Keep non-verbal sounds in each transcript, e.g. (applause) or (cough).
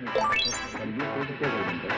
그렇습니다. 6 0개 걸린다.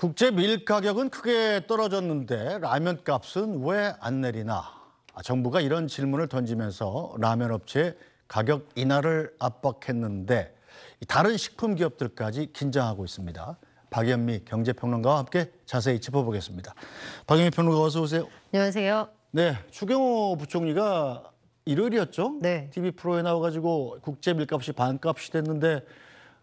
국제 밀 가격은 크게 떨어졌는데 라면 값은 왜 안 내리나? 아, 정부가 이런 질문을 던지면서 라면 업체 가격 인하를 압박했는데 다른 식품 기업들까지 긴장하고 있습니다. 박연미 경제평론가와 함께 자세히 짚어보겠습니다. 박연미 평론가 어서 오세요. 안녕하세요. 네, 추경호 부총리가 일요일이었죠? 네. TV 프로에 나와가지고 국제 밀값이 반값이 됐는데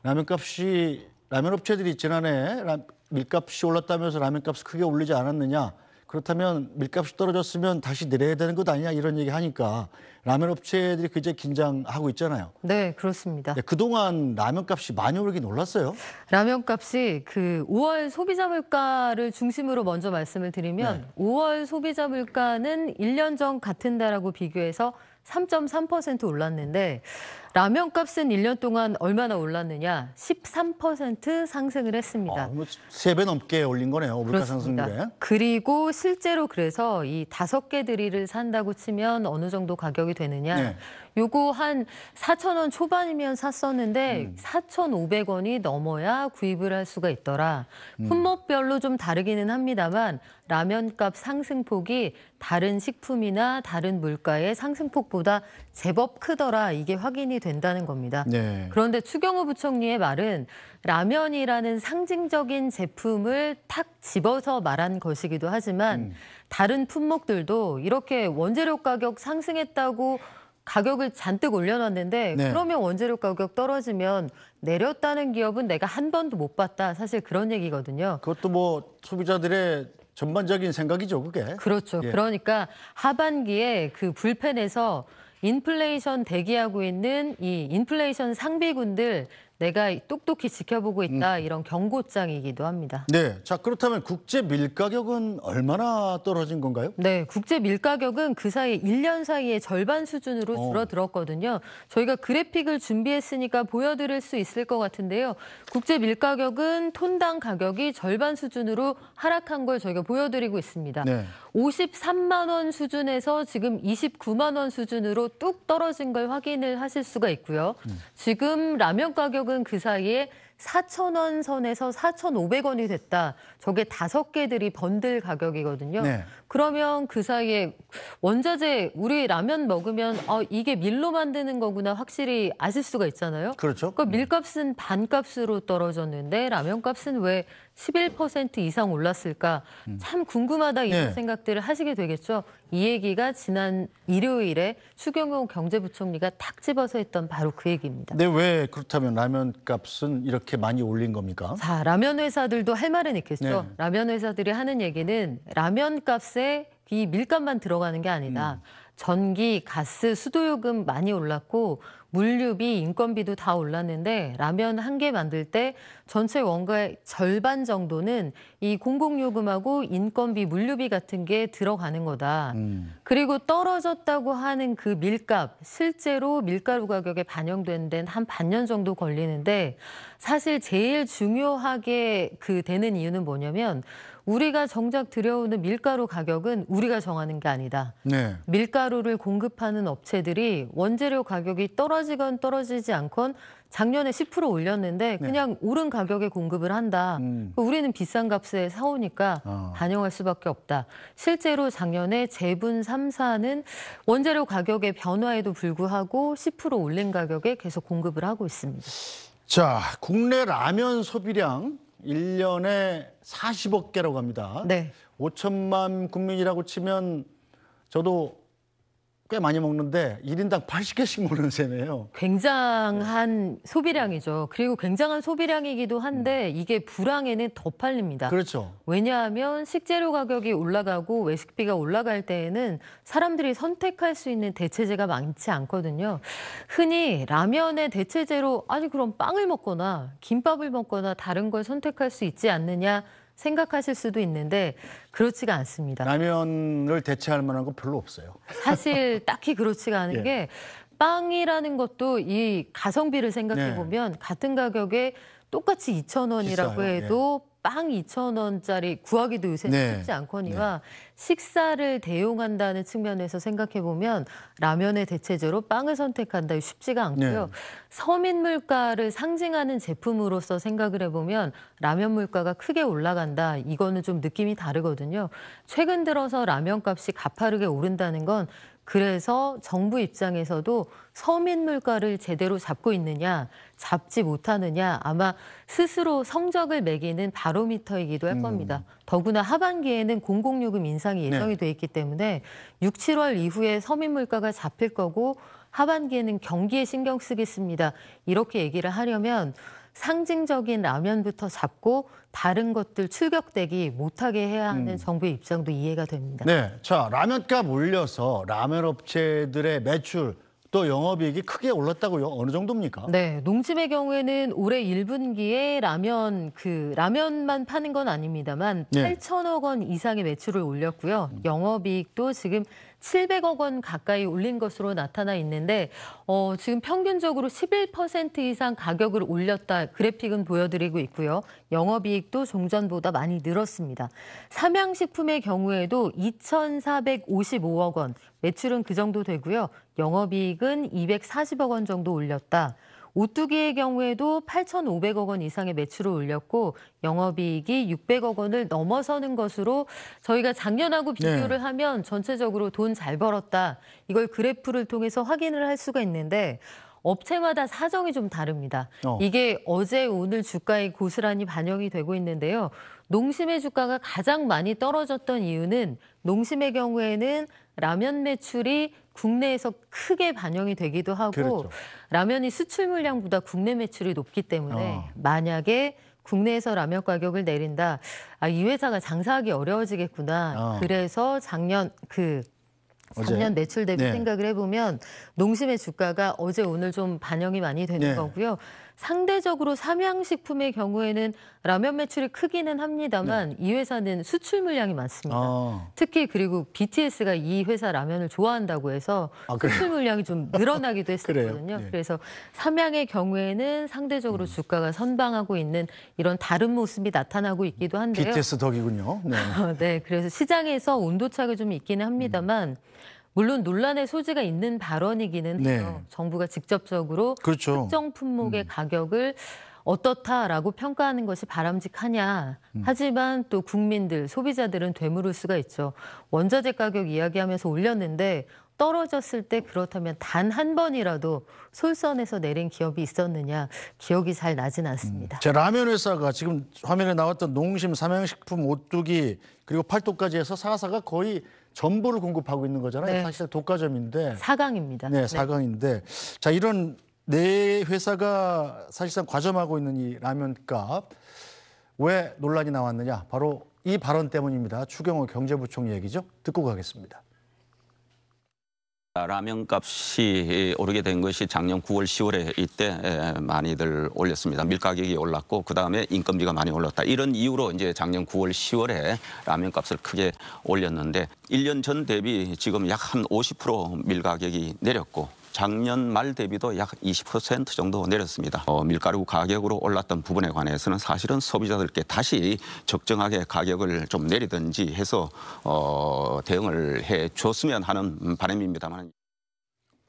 라면값이 라면 업체들이 지난해 밀값이 올랐다면서 라면값을 크게 올리지 않았느냐. 그렇다면 밀값이 떨어졌으면 다시 내려야 되는 것 아니냐 이런 얘기 하니까 라면 업체들이 그제 긴장하고 있잖아요. 네, 그렇습니다. 네, 그동안 라면 값이 많이 오르긴 올랐어요. 라면 값이 그 5월 소비자 물가를 중심으로 먼저 말씀을 드리면 네. 5월 소비자 물가는 1년 전 같은 달하고 비교해서 3.3% 올랐는데 라면 값은 1년 동안 얼마나 올랐느냐? 13% 상승을 했습니다. 아, 어, 3배 뭐 넘게 올린 거네요. 물가 상승률에. 그리고 실제로 그래서 이 다섯 개 드릴을 산다고 치면 어느 정도 가격이 되느냐? 네. 요거 한 4천 원 초반이면 샀었는데 4,500원이 음. 넘어야 구입을 할 수가 있더라. 음. 품목별로 좀 다르기는 합니다만 라면값 상승폭이 다른 식품이나 다른 물가의 상승폭보다 제법 크더라 이게 확인이 된다는 겁니다. 네. 그런데 추경호 부총리의 말은 라면이라는 상징적인 제품을 탁 집어서 말한 것이기도 하지만 음. 다른 품목들도 이렇게 원재료 가격 상승했다고 가격을 잔뜩 올려놨는데 네. 그러면 원재료 가격 떨어지면 내렸다는 기업은 내가 한 번도 못 봤다. 사실 그런 얘기거든요. 그것도 뭐 소비자들의 전반적인 생각이죠, 그게. 그렇죠. 예. 그러니까 하반기에 그 불펜에서 인플레이션 대기하고 있는 이 인플레이션 상비군들 내가 똑똑히 지켜보고 있다 음. 이런 경고장이기도 합니다. 네, 자 그렇다면 국제 밀가격은 얼마나 떨어진 건가요? 네, 국제 밀가격은 그 사이 1년 사이에 절반 수준으로 어. 줄어들었거든요. 저희가 그래픽을 준비했으니까 보여드릴 수 있을 것 같은데요. 국제 밀가격은 톤당 가격이 절반 수준으로 하락한 걸 저희가 보여드리고 있습니다. 네. 53만 원 수준에서 지금 29만 원 수준으로 뚝 떨어진 걸 확인을 하실 수가 있고요. 음. 지금 라면 가격 가격은 그 사이에 4,000원 선에서 4,500원이 됐다. 저게 다섯 개들이 번들 가격이거든요. 네. 그러면 그 사이에 원자재 우리 라면 먹으면 어 이게 밀로 만드는 거구나 확실히 아실 수가 있잖아요. 그렇죠. 그러니까 네. 밀값은 반값으로 떨어졌는데 라면값은 왜11% 이상 올랐을까 음. 참 궁금하다 이런 네. 생각들을 하시게 되겠죠. 이 얘기가 지난 일요일에 추경용 경제부총리가 탁 집어서 했던 바로 그 얘기입니다. 근왜 네, 그렇다면 라면 값은 이렇게 많이 올린 겁니까? 자, 라면 회사들도 할 말은 있겠죠. 네. 라면 회사들이 하는 얘기는 라면 값에 이 밀값만 들어가는 게 아니다. 음. 전기, 가스, 수도요금 많이 올랐고 물류비, 인건비도 다 올랐는데 라면 한 개 만들 때 전체 원가의 절반 정도는 이 공공요금하고 인건비, 물류비 같은 게 들어가는 거다. 음. 그리고 떨어졌다고 하는 그 밀값, 실제로 밀가루 가격에 반영된 데는 한 반년 정도 걸리는데 사실 제일 중요하게 그 되는 이유는 뭐냐면 우리가 정작 들여오는 밀가루 가격은 우리가 정하는 게 아니다. 네. 밀가루를 공급하는 업체들이 원재료 가격이 떨어지건 떨어지지 않건 작년에 10% 올렸는데 네. 그냥 네. 오른 가격에 공급을 한다. 음. 그러니까 우리는 비싼 값에 사오니까 어. 반영할 수밖에 없다. 실제로 작년에 제분 3사는 원재료 가격의 변화에도 불구하고 10% 올린 가격에 계속 공급을 하고 있습니다. 자, 국내 라면 소비량 1년에 40억 개라고 합니다. 네. 5천만 국민이라고 치면 저도 꽤 많이 먹는데 1인당 80개씩 먹는 셈이에요. 굉장한 소비량이죠. 그리고 굉장한 소비량이기도 한데 이게 불황에는 더 팔립니다. 그렇죠. 왜냐하면 식재료 가격이 올라가고 외식비가 올라갈 때에는 사람들이 선택할 수 있는 대체제가 많지 않거든요. 흔히 라면의 대체제로 아니 그럼 빵을 먹거나 김밥을 먹거나 다른 걸 선택할 수 있지 않느냐 생각하실 수도 있는데 그렇지가 않습니다. 라면을 대체할 만한 건 별로 없어요. 사실 (laughs) 딱히 그렇지가 않은 예. 게 빵이라는 것도 이 가성비를 생각해 네. 보면 같은 가격에 똑같이 2,000원이라고 비싸요. 해도 예. 빵 2,000원짜리 구하기도 요새 네. 쉽지 않거니와 네. 식사를 대용한다는 측면에서 생각해 보면 라면의 대체제로 빵을 선택한다 쉽지가 않고요. 네. 서민 물가를 상징하는 제품으로서 생각을 해보면 라면 물가가 크게 올라간다. 이거는 좀 느낌이 다르거든요. 최근 들어서 라면 값이 가파르게 오른다는 건 그래서 정부 입장에서도 서민 물가를 제대로 잡고 있느냐, 잡지 못하느냐 아마 스스로 성적을 매기는 바로미터이기도 할 음. 겁니다. 음. 더구나 하반기에는 공공요금 인상이 네. 예정이 네. 돼 있기 때문에 6, 7월 이후에 서민 물가가 잡힐 거고 하반기에는 경기에 신경 쓰겠습니다. 이렇게 얘기를 하려면 상징적인 라면부터 잡고 다른 것들 출격되기 못하게 해야 하는 음. 정부의 입장도 이해가 됩니다. 네, 자 라면값 올려서 라면 업체들의 매출 또 영업이익이 크게 올랐다고요? 어느 정도입니까? 네, 농집의 경우에는 올해 1분기에 라면 그 라면만 파는 건 아닙니다만 네. 8천억 원 이상의 매출을 올렸고요. 음. 영업이익도 지금 700억 원 가까이 올린 것으로 나타나 있는데 어, 지금 평균적으로 11% 이상 가격을 올렸다 그래픽은 보여드리고 있고요. 영업이익도 종전보다 많이 늘었습니다. 삼양식품의 경우에도 2,455억 원, 매출은 그 정도 되고요. 영업이익은 240억 원 정도 올렸다. 오뚜기의 경우에도 8,500억 원 이상의 매출을 올렸고 영업이익이 600억 원을 넘어서는 것으로 저희가 작년하고 네. 비교를 네. 하면 전체적으로 돈 잘 벌었다. 이걸 그래프를 통해서 확인을 할 수가 있는데 업체마다 사정이 좀 다릅니다. 어. 이게 어제 오늘 주가에 고스란히 반영이 되고 있는데요. 농심의 주가가 가장 많이 떨어졌던 이유는 농심의 경우에는 라면 매출이 국내에서 크게 반영이 되기도 하고 그렇죠. 라면이 수출 물량보다 국내 매출이 높기 때문에 어. 만약에 국내에서 라면 가격을 내린다. 아, 이 회사가 장사하기 어려워지겠구나. 어. 그래서 작년 그 작년 매출 대비 네. 생각을 해보면 농심의 주가가 어제 오늘 좀 반영이 많이 되는 네. 거고요. 상대적으로 삼양식품의 경우에는 라면 매출이 크기는 합니다만 네. 이 회사는 수출 물량이 많습니다. 아. 특히 그리고 BTS가 이 회사 라면을 좋아한다고 해서 아, 수출 물량이 좀 늘어나기도 (laughs) 했었거든요. 네. 그래서 삼양의 경우에는 상대적으로 음. 주가가 선방하고 있는 이런 다른 모습이 나타나고 있기도 한데요. BTS 덕이군요. 네, (laughs) 네 그래서 시장에서 온도차가 좀 있기는 합니다만 음. 물론 논란의 소지가 있는 발언이기는 네. 해요. 정부가 직접적으로 그렇죠. 특정 품목의 음. 가격을 어떻다라고 평가하는 것이 바람직하냐. 음. 하지만 또 국민들, 소비자들은 되물을 수가 있죠. 원자재 가격 이야기하면서 올렸는데 떨어졌을 때 그렇다면 단 한 번이라도 솔선에서 내린 기업이 있었느냐 기억이 잘 나진 음. 않습니다. 음, 제 라면 회사가 지금 화면에 나왔던 농심, 삼양식품, 오뚜기 그리고 팔도까지 해서 사사가 거의 전부를 공급하고 있는 거잖아요. 네. 사실 독과점인데. 4강입니다. 네, 4강인데. 네. 자, 이런 네 회사가 사실상 과점하고 있는 이 라면값. 왜 논란이 나왔느냐? 바로 이 발언 때문입니다. 추경호 경제부총 리 얘기죠. 듣고 가겠습니다. 라면값이 오르게 된 것이 작년 9월, 10월에 이때 많이들 올렸습니다. 밀가격이 올랐고 그 다음에 인건비가 많이 올랐다. 이런 이유로 이제 작년 9월, 10월에 라면값을 크게 올렸는데 1년 전 대비 지금 약 한 50% 밀가격이 내렸고 작년 말 대비도 약 20% 정도 내렸습니다. 어, 밀가루 가격으로 올랐던 부분에 관해서는 사실은 소비자들께 다시 적정하게 가격을 좀 내리든지 해서 어, 대응을 해 줬으면 하는 바람입니다만.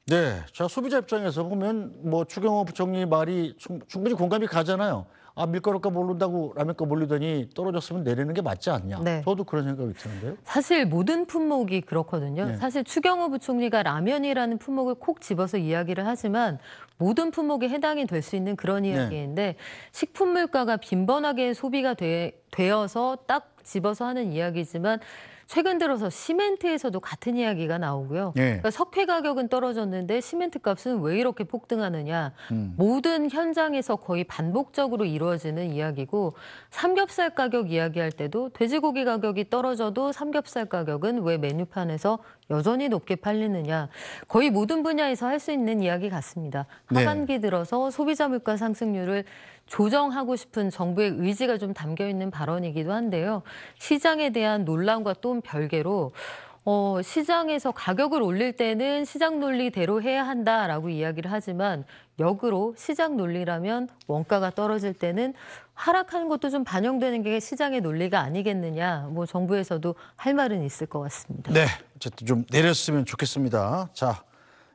네, 자 소비자 입장에서 보면 뭐 추경호 부총리 말이 충분히 공감이 가잖아요. 아 밀가루값 오른다고 라면값 올리더니 떨어졌으면 내리는 게 맞지 않냐. 네. 저도 그런 생각이 드는데요. 사실 모든 품목이 그렇거든요. 네. 사실 추경호 부총리가 라면이라는 품목을 콕 집어서 이야기를 하지만 모든 품목에 해당이 될 수 있는 그런 네. 이야기인데 네. 식품 물가가 빈번하게 소비가 되, 되어서 딱 집어서 하는 이야기지만 최근 들어서 시멘트에서도 같은 이야기가 나오고요. 예. 그러니까 석회 가격은 떨어졌는데 시멘트 값은 왜 이렇게 폭등하느냐. 음. 모든 현장에서 거의 반복적으로 이루어지는 이야기고 삼겹살 가격 이야기할 때도 돼지고기 가격이 떨어져도 삼겹살 가격은 왜 메뉴판에서 여전히 높게 팔리느냐. 거의 모든 분야에서 할 수 있는 이야기 같습니다. 네. 하반기 들어서 소비자 물가 상승률을 조정하고 싶은 정부의 의지가 좀 담겨 있는 발언이기도 한데요. 시장에 대한 논란과 또 별개로 어, 시장에서 가격을 올릴 때는 시장 논리대로 해야 한다라고 이야기를 하지만 역으로 시장 논리라면 원가가 떨어질 때는 하락하는 것도 좀 반영되는 게 시장의 논리가 아니겠느냐. 뭐 정부에서도 할 말은 있을 것 같습니다. 네, 어쨌든 좀 내렸으면 좋겠습니다. 자,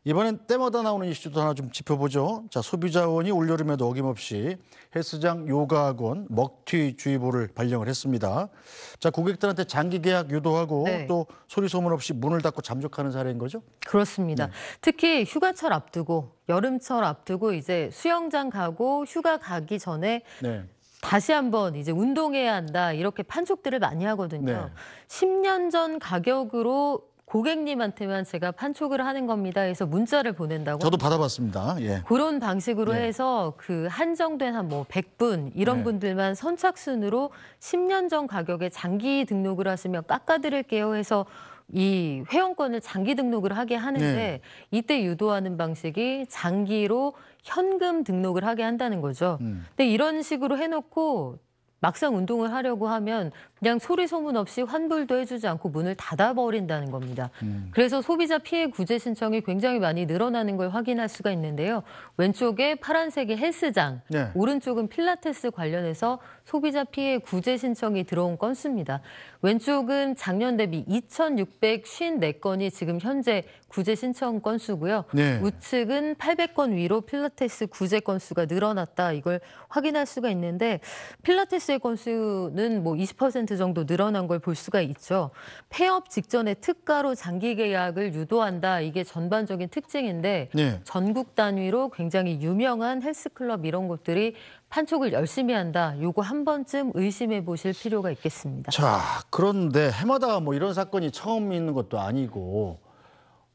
이번엔 때마다 나오는 이슈도 하나 좀 짚어보죠. 자, 소비자원이 올여름에도 어김없이 헬스장 요가학원 먹튀주의보를 발령을 했습니다. 자, 고객들한테 장기 계약 유도하고 네. 또 소리 소문 없이 문을 닫고 잠적하는 사례인 거죠? 그렇습니다. 네. 특히 휴가철 앞두고 여름철 앞두고 이제 수영장 가고 휴가 가기 전에 네. 다시 한번 이제 운동해야 한다 이렇게 판촉들을 많이 하거든요. 네. 10년 전 가격으로 고객님한테만 제가 판촉을 하는 겁니다 해서 문자를 보낸다고 저도 받아봤습니다. 예. 그런 방식으로 네. 해서 그 한정된 한 뭐 100분 이런 네. 분들만 선착순으로 10년 전 가격에 장기 등록을 하시면 깎아드릴게요 해서 이 회원권을 장기 등록을 하게 하는데 네. 이때 유도하는 방식이 장기로 현금 등록을 하게 한다는 거죠. 음. 근데 이런 식으로 해놓고 막상 운동을 하려고 하면 그냥 소리 소문 없이 환불도 해주지 않고 문을 닫아버린다는 겁니다. 음. 그래서 소비자 피해 구제 신청이 굉장히 많이 늘어나는 걸 확인할 수가 있는데요. 왼쪽에 파란색의 헬스장, 네. 오른쪽은 필라테스 관련해서 소비자 피해 구제 신청이 들어온 건수입니다. 왼쪽은 작년 대비 2,654건이 지금 현재 구제 신청 건수고요. 네. 우측은 800건 위로 필라테스 구제 건수가 늘어났다. 이걸 확인할 수가 있는데 필라테스 실업 건수는 뭐 20% 정도 늘어난 걸 볼 수가 있죠. 폐업 직전에 특가로 장기 계약을 유도한다. 이게 전반적인 특징인데 네. 전국 단위로 굉장히 유명한 헬스클럽 이런 곳들이 판촉을 열심히 한다. 요거 한 번쯤 의심해 보실 필요가 있겠습니다. 자, 그런데 해마다 뭐 이런 사건이 처음 있는 것도 아니고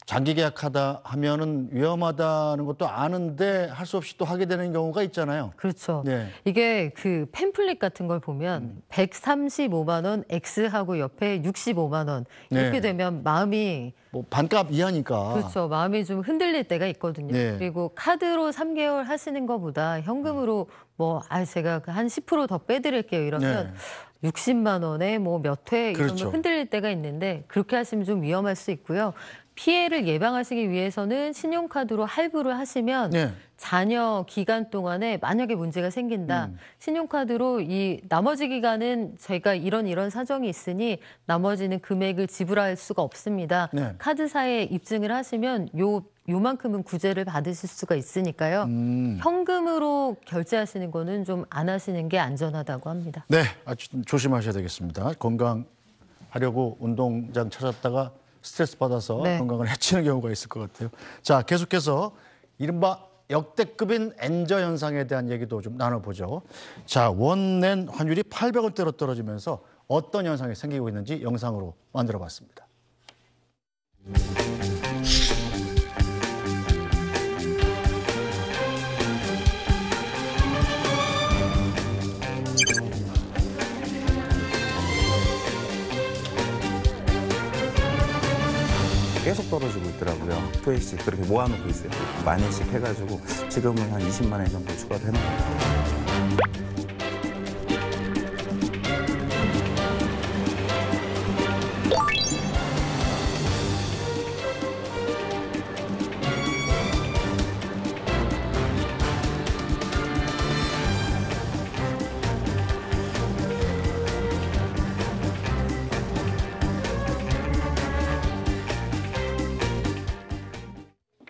장기 계약하다 하면은 위험하다는 것도 아는데 할 수 없이 또 하게 되는 경우가 있잖아요. 그렇죠. 네. 이게 그 팸플릿 같은 걸 보면 음. 135만 원 X 하고 옆에 65만 원 이렇게 네. 되면 마음이 뭐 반값 이하니까 그렇죠. 마음이 좀 흔들릴 때가 있거든요. 네. 그리고 카드로 3개월 하시는 것보다 현금으로 음. 뭐아 제가 그 한 10%더 빼드릴게요 이러면 네. 60만 원에 뭐 몇 회이런면 그렇죠. 흔들릴 때가 있는데 그렇게 하시면 좀 위험할 수 있고요. 피해를 예방하시기 위해서는 신용카드로 할부를 하시면 네. 잔여 기간 동안에 만약에 문제가 생긴다. 음. 신용카드로 이 나머지 기간은 저희가 이런 이런 사정이 있으니 나머지는 금액을 지불할 수가 없습니다. 네. 카드사에 입증을 하시면 요 요만큼은 구제를 받으실 수가 있으니까요. 음. 현금으로 결제하시는 거는 좀 안 하시는 게 안전하다고 합니다. 네, 아, 조심하셔야 되겠습니다. 건강 하려고 운동장 찾았다가 스트레스 받아서 네. 건강을 (laughs) 해치는 경우가 있을 것 같아요. 자, 계속해서 이른바 역대급인 엔저 현상에 대한 얘기도 좀 나눠보죠. 자, 원낸 환율이 800원대로 떨어지면서 어떤 현상이 생기고 있는지 영상으로 만들어봤습니다. 떨어지고 있더라고요. 토익씩 그렇게 모아놓고 있어요. 만 원씩 해가지고 지금은 한 20만 원 정도 추가를 해놓은 거예요.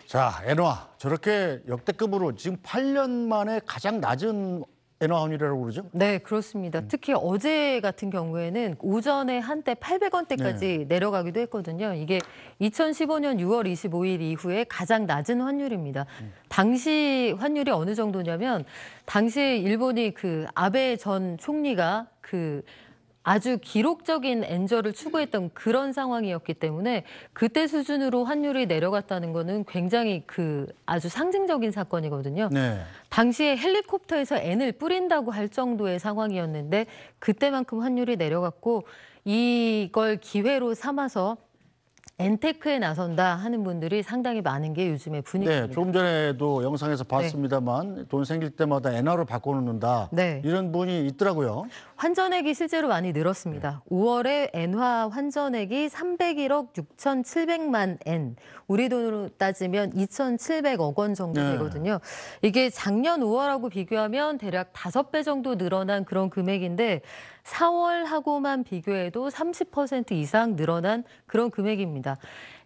자, 엔화 저렇게 역대급으로 지금 8년 만에 가장 낮은 엔화 환율이라고 그러죠? 네, 그렇습니다. 음. 특히 어제 같은 경우에는 오전에 한때 800원대까지 네. 내려가기도 했거든요. 이게 2015년 6월 25일 이후에 가장 낮은 환율입니다. 음. 당시 환율이 어느 정도냐면 당시 일본이 그 아베 전 총리가 그 아주 기록적인 엔저를 추구했던 그런 상황이었기 때문에 그때 수준으로 환율이 내려갔다는 거는 굉장히 그 아주 상징적인 사건이거든요. 네. 당시에 헬리콥터에서 N을 뿌린다고 할 정도의 상황이었는데 그때만큼 환율이 내려갔고 이걸 기회로 삼아서 엔테크에 나선다 하는 분들이 상당히 많은 게 요즘의 네, 분위기입니다. 네, 조금 전에도 영상에서 네. 봤습니다만 네. 돈 생길 때마다 엔화로 바꿔놓는다 네. 이런 분이 있더라고요. 환전액이 실제로 많이 늘었습니다. 5월에 엔화 환전액이 301억 6,700만 엔, 우리 돈으로 따지면 2,700억 원 정도 네. 되거든요. 이게 작년 5월하고 비교하면 대략 5배 정도 늘어난 그런 금액인데 4월하고만 비교해도 30% 이상 늘어난 그런 금액입니다.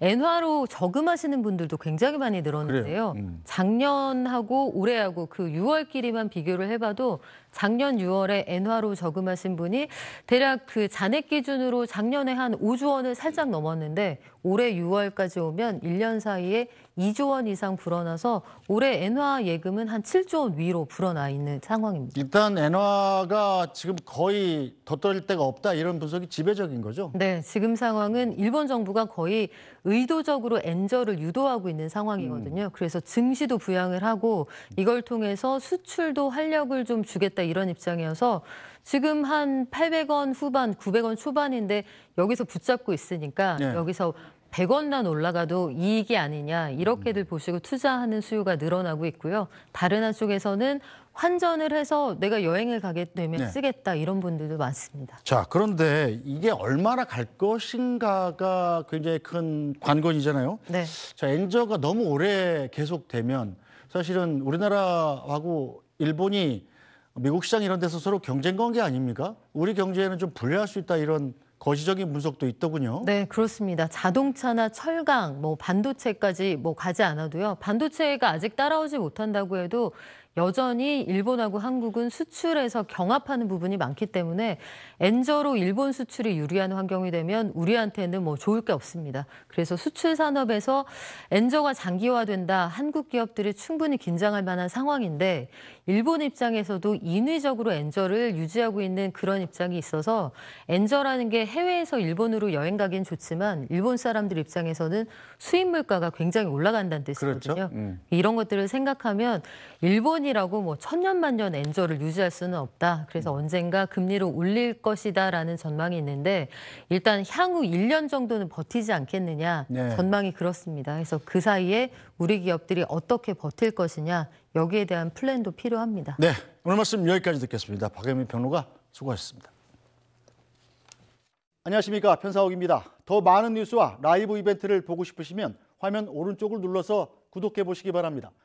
엔화로 저금하시는 분들도 굉장히 많이 늘었는데요. 음. 작년하고 올해하고 그 6월끼리만 비교를 해봐도 작년 6월에 엔화로 저금하신 분이 대략 그 잔액 기준으로 작년에 한 5조 원을 살짝 넘었는데 올해 6월까지 오면 1년 사이에 2조 원 이상 불어나서 올해 엔화 예금은 한 7조 원 위로 불어나 있는 상황입니다. 일단 엔화가 지금 거의 더떨 데가 없다 이런 분석이 지배적인 거죠? 네, 지금 상황은 일본 정부가 거의 의도적으로 엔저를 유도하고 있는 상황이거든요. 음. 그래서 증시도 부양을 하고 이걸 통해서 수출도 활력을 좀 주겠다 이런 입장이어서 지금 한 800원 후반, 900원 초반인데 여기서 붙잡고 있으니까 네. 여기서 100원만 올라가도 이익이 아니냐 이렇게들 음. 보시고 투자하는 수요가 늘어나고 있고요. 다른 한쪽에서는 환전을 해서 내가 여행을 가게 되면 네. 쓰겠다 이런 분들도 많습니다. 자, 그런데 이게 얼마나 갈 것인가가 굉장히 큰 관건이잖아요. 네. 자, 엔저가 너무 오래 계속되면 사실은 우리나라하고 일본이 미국 시장 이런 데서 서로 경쟁 관계 아닙니까? 우리 경제에는 좀 불리할 수 있다 이런 거시적인 분석도 있더군요. 네, 그렇습니다. 자동차나 철강, 뭐 반도체까지 뭐 가지 않아도요. 반도체가 아직 따라오지 못한다고 해도 여전히 일본하고 한국은 수출에서 경합하는 부분이 많기 때문에 엔저로 일본 수출이 유리한 환경이 되면 우리한테는 뭐 좋을 게 없습니다. 그래서 수출 산업에서 엔저가 장기화된다 한국 기업들이 충분히 긴장할 만한 상황인데 일본 입장에서도 인위적으로 엔저를 유지하고 있는 그런 입장이 있어서 엔저라는 게 해외에서 일본으로 여행 가긴 좋지만 일본 사람들 입장에서는 수입 물가가 굉장히 올라간다는 뜻이거든요. 그렇죠? 음. 이런 것들을 생각하면 일본 금융이라고뭐 천년만년 엔저를 유지할 수는 없다. 그래서 음. 언젠가 금리를 올릴 것이다라는 전망이 있는데 일단 향후 1년 정도는 버티지 않겠느냐 네. 전망이 그렇습니다. 그래서 그 사이에 우리 기업들이 어떻게 버틸 것이냐 여기에 대한 플랜도 필요합니다. 네, 오늘 말씀 여기까지 듣겠습니다. 박영민 평론가 수고하셨습니다. 안녕하십니까 편사옥입니다. 더 많은 뉴스와 라이브 이벤트를 보고 싶으시면 화면 오른쪽을 눌러서 구독해 보시기 바랍니다.